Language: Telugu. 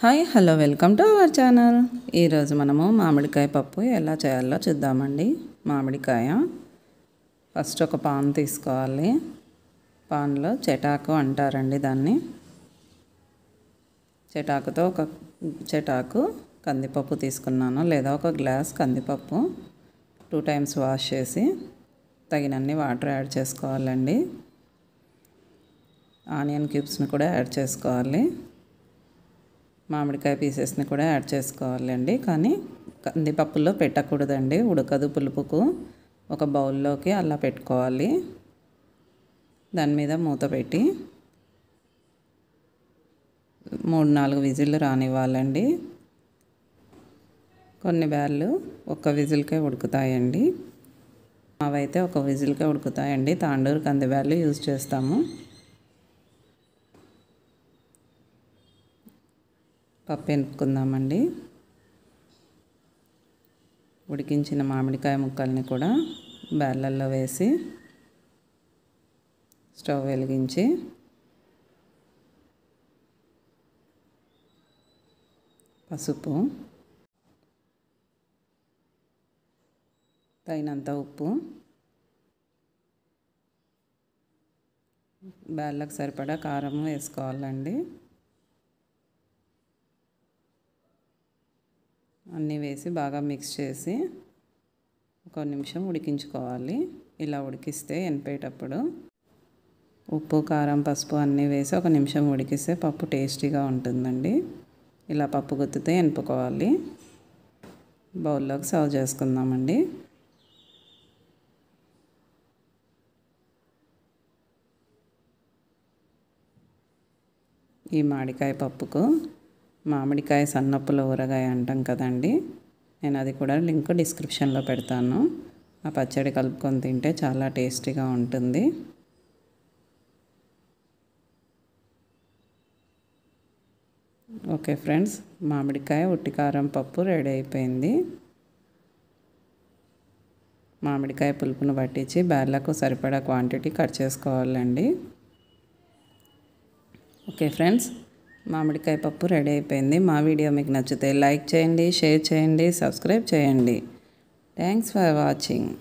hi hello welcome to our channel ఈరోజు మనము మామిడికాయ పప్పు ఎలా చేయాలో చూద్దామండి మామిడికాయ ఫస్ట్ ఒక పాన్ తీసుకోవాలి పాన్లో చెటాకు అంటారండి దాన్ని చెటాకుతో ఒక చెటాకు కందిపప్పు తీసుకున్నాను లేదా ఒక గ్లాస్ కందిపప్పు టూ టైమ్స్ వాష్ చేసి తగినన్ని వాటర్ యాడ్ చేసుకోవాలండి ఆనియన్ క్యూబ్స్ని కూడా యాడ్ చేసుకోవాలి మామిడికాయ పీసెస్ని కూడా యాడ్ చేసుకోవాలండి కానీ కందిపప్పులో పెట్టకూడదండి ఉడకదు పులుపుకు ఒక బౌల్లోకి అలా పెట్టుకోవాలి దాని మీద మూత పెట్టి మూడు నాలుగు విజిల్లు రానివ్వాలండి కొన్ని బ్యాళ్ళు ఒక్క విజిల్కే ఉడుకుతాయండి అవైతే ఒక విజిల్కే ఉడుకుతాయండి తాండూరు కంది బ్యాళ్ళు యూజ్ చేస్తాము పప్పు ఎనుక్కుందామండి ఉడికించిన మామిడికాయ ముక్కల్ని కూడా బ్యాళ్ళల్లో వేసి స్టవ్ వెలిగించి పసుపు తగినంత ఉప్పు బ్యాళ్ళకు సరిపడా కారం వేసుకోవాలండి అన్నీ వేసి బాగా మిక్స్ చేసి ఒక నిమిషం ఉడికించుకోవాలి ఇలా ఉడికిస్తే ఎనిపేటప్పుడు ఉప్పు కారం పసుపు అన్నీ వేసి ఒక నిమిషం ఉడికిస్తే పప్పు టేస్టీగా ఉంటుందండి ఇలా పప్పు గుత్తితే ఎనుపుకోవాలి బౌల్లోకి సర్వ్ చేసుకుందామండి ఈ మాడికాయ పప్పుకు మామిడికాయ సన్నప్పుల ఊరగాయ అంటాం కదండి నేను అది కూడా లింక్ డిస్క్రిప్షన్లో పెడతాను ఆ పచ్చడి కలుపుకొని తింటే చాలా టేస్టీగా ఉంటుంది ఓకే ఫ్రెండ్స్ మామిడికాయ ఉట్టికారం పప్పు రెడీ అయిపోయింది మామిడికాయ పులుపును పట్టించి బ్యార్లకు సరిపడా క్వాంటిటీ కట్ చేసుకోవాలండి ఓకే ఫ్రెండ్స్ మామిడికాయ పప్పు రెడీ అయిపోయింది మా వీడియో మీకు నచ్చితే లైక్ చేయండి షేర్ చేయండి సబ్స్క్రైబ్ చేయండి థ్యాంక్స్ ఫర్ వాచింగ్